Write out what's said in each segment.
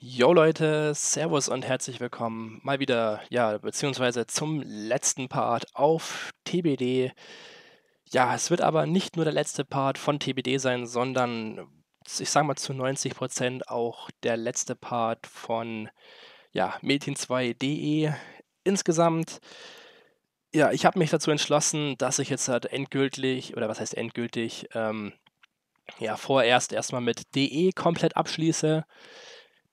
Yo Leute, Servus und herzlich willkommen mal wieder, ja, beziehungsweise zum letzten Part auf TBD. Ja, es wird aber nicht nur der letzte Part von TBD sein, sondern ich sag mal zu 90% Prozent auch der letzte Part von ja, Medien2.de insgesamt. Ja, ich habe mich dazu entschlossen, dass ich jetzt halt endgültig, oder was heißt endgültig, ähm, ja, vorerst erstmal mit DE komplett abschließe.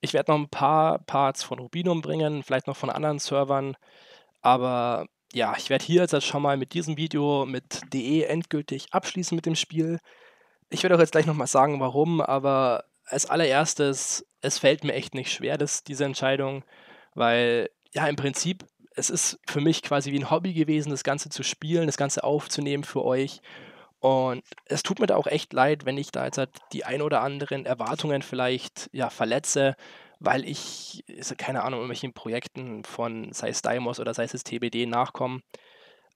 Ich werde noch ein paar Parts von Rubinum bringen, vielleicht noch von anderen Servern, aber ja, ich werde hier jetzt schon mal mit diesem Video mit DE endgültig abschließen mit dem Spiel. Ich werde auch jetzt gleich nochmal sagen, warum, aber als allererstes, es fällt mir echt nicht schwer, das, diese Entscheidung, weil ja, im Prinzip, es ist für mich quasi wie ein Hobby gewesen, das Ganze zu spielen, das Ganze aufzunehmen für euch und es tut mir da auch echt leid, wenn ich da jetzt halt die ein oder anderen Erwartungen vielleicht ja, verletze, weil ich, keine Ahnung, irgendwelchen Projekten von, sei es Dymos oder sei es TBD nachkommen.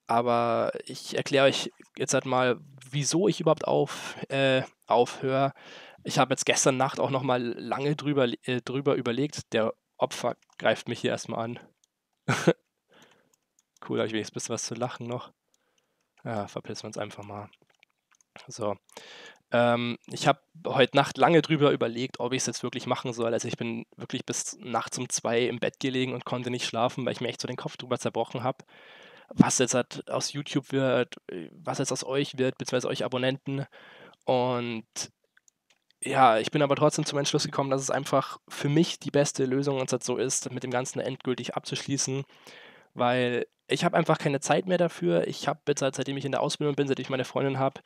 Aber ich erkläre euch jetzt halt mal, wieso ich überhaupt auf, äh, aufhöre. Ich habe jetzt gestern Nacht auch nochmal lange drüber, äh, drüber überlegt. Der Opfer greift mich hier erstmal an. cool, habe ich wenigstens ein bisschen was zu lachen noch. Ja, verpissen wir uns einfach mal. So. Ähm, ich habe heute Nacht lange drüber überlegt, ob ich es jetzt wirklich machen soll. Also ich bin wirklich bis nachts um zwei im Bett gelegen und konnte nicht schlafen, weil ich mir echt so den Kopf drüber zerbrochen habe. Was jetzt halt aus YouTube wird, äh, was jetzt aus euch wird, beziehungsweise euch Abonnenten. Und ja, ich bin aber trotzdem zum Entschluss gekommen, dass es einfach für mich die beste Lösung uns halt so ist, mit dem Ganzen endgültig abzuschließen, weil ich habe einfach keine Zeit mehr dafür. Ich habe jetzt, seitdem ich in der Ausbildung bin, seitdem ich meine Freundin habe,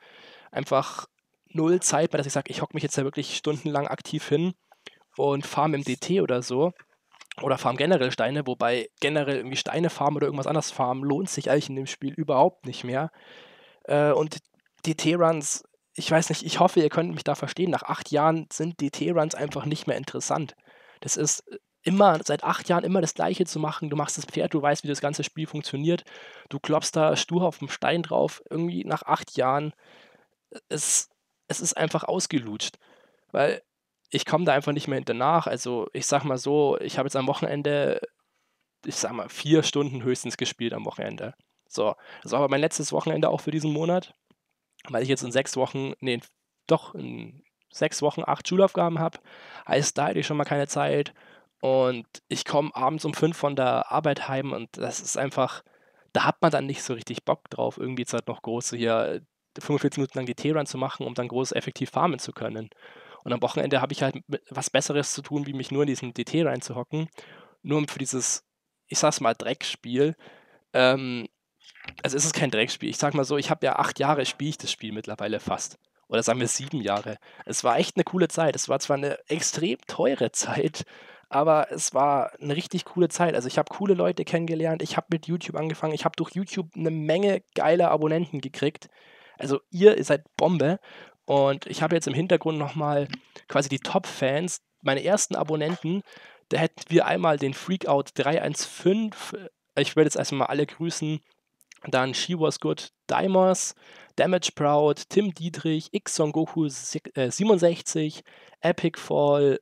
einfach null Zeit mehr, dass ich sage, ich hocke mich jetzt da wirklich stundenlang aktiv hin und farm im DT oder so. Oder farm generell Steine, wobei generell irgendwie Steine farmen oder irgendwas anderes farmen lohnt sich eigentlich in dem Spiel überhaupt nicht mehr. Äh, und DT-Runs, ich weiß nicht, ich hoffe, ihr könnt mich da verstehen. Nach acht Jahren sind DT-Runs einfach nicht mehr interessant. Das ist äh, immer seit acht Jahren immer das Gleiche zu machen. Du machst das Pferd, du weißt, wie das ganze Spiel funktioniert. Du klopfst da stur auf dem Stein drauf. Irgendwie nach acht Jahren, äh, es, es ist einfach ausgelutscht. Weil ich komme da einfach nicht mehr hinter nach. Also ich sag mal so, ich habe jetzt am Wochenende, ich sag mal, vier Stunden höchstens gespielt am Wochenende. So, das war aber mein letztes Wochenende auch für diesen Monat, weil ich jetzt in sechs Wochen, nee, doch, in sechs Wochen acht Schulaufgaben habe. Heißt, da hätte ich schon mal keine Zeit. Und ich komme abends um fünf von der Arbeit heim und das ist einfach, da hat man dann nicht so richtig Bock drauf, irgendwie jetzt halt noch große hier 45 äh, Minuten lang die T-Run zu machen, um dann groß effektiv farmen zu können. Und am Wochenende habe ich halt was Besseres zu tun, wie mich nur in diesen DT reinzuhocken. Nur um für dieses, ich sag's mal, Dreckspiel. Ähm, also es kein Dreckspiel. Ich sag mal so, ich habe ja acht Jahre spiele ich das Spiel mittlerweile fast. Oder sagen wir sieben Jahre. Es war echt eine coole Zeit. Es war zwar eine extrem teure Zeit, aber es war eine richtig coole Zeit. Also ich habe coole Leute kennengelernt, ich habe mit YouTube angefangen, ich habe durch YouTube eine Menge geiler Abonnenten gekriegt. Also ihr, ihr seid Bombe und ich habe jetzt im Hintergrund nochmal quasi die Top-Fans, meine ersten Abonnenten, da hätten wir einmal den Freakout 315, ich werde jetzt erstmal alle grüßen, dann She Was Good, Dimos, Damage Proud, Tim Dietrich, X Son Goku 67, äh, Epic Fall,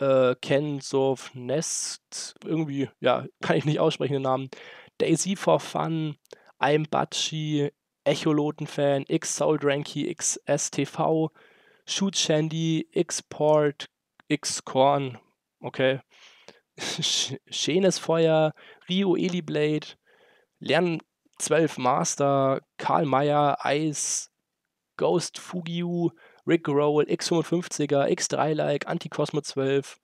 äh, Ken Sof Nest, irgendwie, ja, kann ich nicht aussprechen den Namen, Daisy for Fun, I'm Batschi, Echoloten-Fan, X Soul Dranky, X STV, Shoot Shandy, X Port, X Korn, okay, Schönes Feuer, Rio Eliblade, Lern 12 Master, Karl Meyer, Eis, Ghost, Fugiu, Rick Roll, X55er, X3-Like, Anticosmo 12,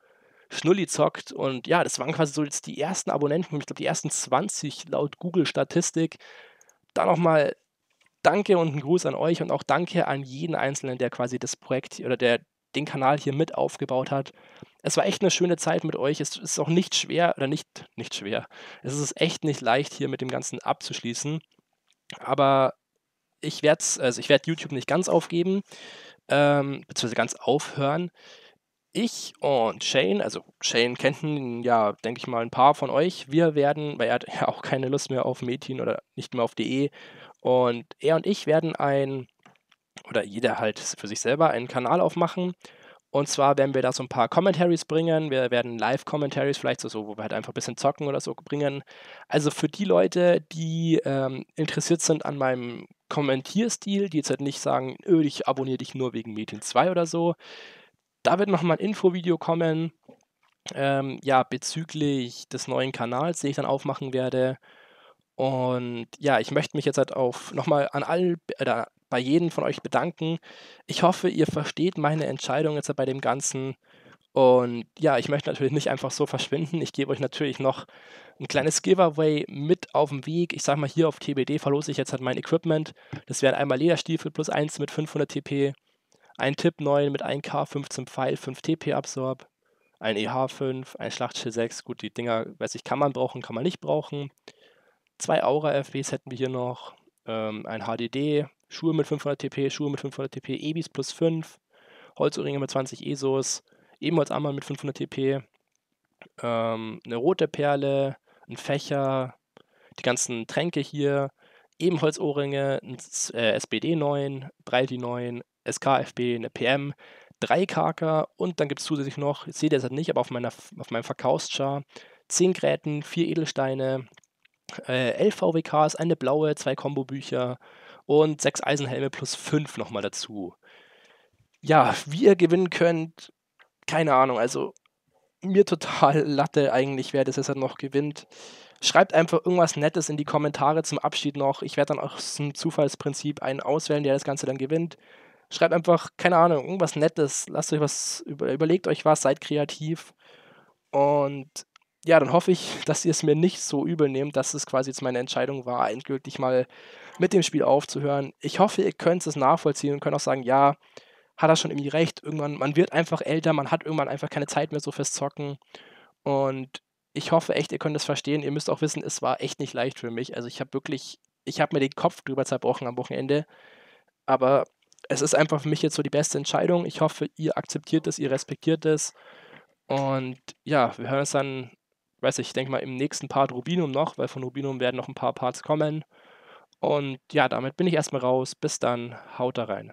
Schnulli zockt und ja, das waren quasi so jetzt die ersten Abonnenten, ich glaube die ersten 20 laut Google-Statistik. Da nochmal Danke und ein Gruß an euch und auch Danke an jeden Einzelnen, der quasi das Projekt oder der den Kanal hier mit aufgebaut hat. Es war echt eine schöne Zeit mit euch. Es ist auch nicht schwer oder nicht, nicht schwer. Es ist echt nicht leicht, hier mit dem Ganzen abzuschließen. Aber ich werde also ich werde YouTube nicht ganz aufgeben, ähm, beziehungsweise ganz aufhören. Ich und Shane, also Shane kennt ihn, ja, denke ich mal, ein paar von euch. Wir werden, weil er hat ja auch keine Lust mehr auf Medien oder nicht mehr auf DE. Und er und ich werden ein, oder jeder halt für sich selber, einen Kanal aufmachen. Und zwar werden wir da so ein paar Commentaries bringen. Wir werden Live-Commentaries vielleicht so, so, wo wir halt einfach ein bisschen zocken oder so bringen. Also für die Leute, die ähm, interessiert sind an meinem Kommentierstil, die jetzt halt nicht sagen, ich abonniere dich nur wegen Medien 2 oder so. Da wird nochmal ein Infovideo kommen, ähm, ja, bezüglich des neuen Kanals, den ich dann aufmachen werde. Und ja, ich möchte mich jetzt halt auf nochmal an all, äh, bei jedem von euch bedanken. Ich hoffe, ihr versteht meine Entscheidung jetzt halt bei dem Ganzen. Und ja, ich möchte natürlich nicht einfach so verschwinden. Ich gebe euch natürlich noch ein kleines Giveaway mit auf den Weg. Ich sage mal, hier auf TBD verlose ich jetzt halt mein Equipment. Das wären einmal Lederstiefel plus 1 mit 500 TP, ein Tipp 9 mit 1K, 15 Pfeil, 5 TP Absorb, ein EH5, ein Schlachtschild 6. Gut, die Dinger, weiß ich, kann man brauchen, kann man nicht brauchen. Zwei Aura-FBs hätten wir hier noch, ähm, ein HDD, Schuhe mit 500 TP, Schuhe mit 500 TP, Ebis plus 5, Holzohrringe mit 20 ESOs, ebenfalls einmal mit 500 TP, ähm, eine rote Perle, ein Fächer, die ganzen Tränke hier, ebenfalls Ohrringe, ein äh, SBD 9, Breiti 9, SKFB, eine PM, drei Karker und dann gibt es zusätzlich noch, ich sehe das halt nicht, aber auf, meiner, auf meinem Verkaufschar, 10 Gräten, 4 Edelsteine, äh, 11 VWKs, eine blaue, zwei Kombobücher und 6 Eisenhelme plus 5 nochmal dazu. Ja, wie ihr gewinnen könnt, keine Ahnung, also mir total Latte eigentlich, wer das jetzt noch gewinnt. Schreibt einfach irgendwas Nettes in die Kommentare zum Abschied noch. Ich werde dann auch zum Zufallsprinzip einen auswählen, der das Ganze dann gewinnt. Schreibt einfach, keine Ahnung, irgendwas Nettes. Lasst euch was, überlegt euch was, seid kreativ. Und ja, dann hoffe ich, dass ihr es mir nicht so übel nehmt, dass es quasi jetzt meine Entscheidung war, endgültig mal mit dem Spiel aufzuhören. Ich hoffe, ihr könnt es nachvollziehen und könnt auch sagen, ja, hat er schon irgendwie recht. Irgendwann, man wird einfach älter, man hat irgendwann einfach keine Zeit mehr so fürs Zocken. Und ich hoffe echt, ihr könnt es verstehen. Ihr müsst auch wissen, es war echt nicht leicht für mich. Also ich habe wirklich, ich habe mir den Kopf drüber zerbrochen am Wochenende. Aber es ist einfach für mich jetzt so die beste Entscheidung. Ich hoffe, ihr akzeptiert es, ihr respektiert es. Und ja, wir hören uns dann, weiß ich, ich denke mal im nächsten Part Rubinum noch, weil von Rubinum werden noch ein paar Parts kommen. Und ja, damit bin ich erstmal raus. Bis dann, haut da rein.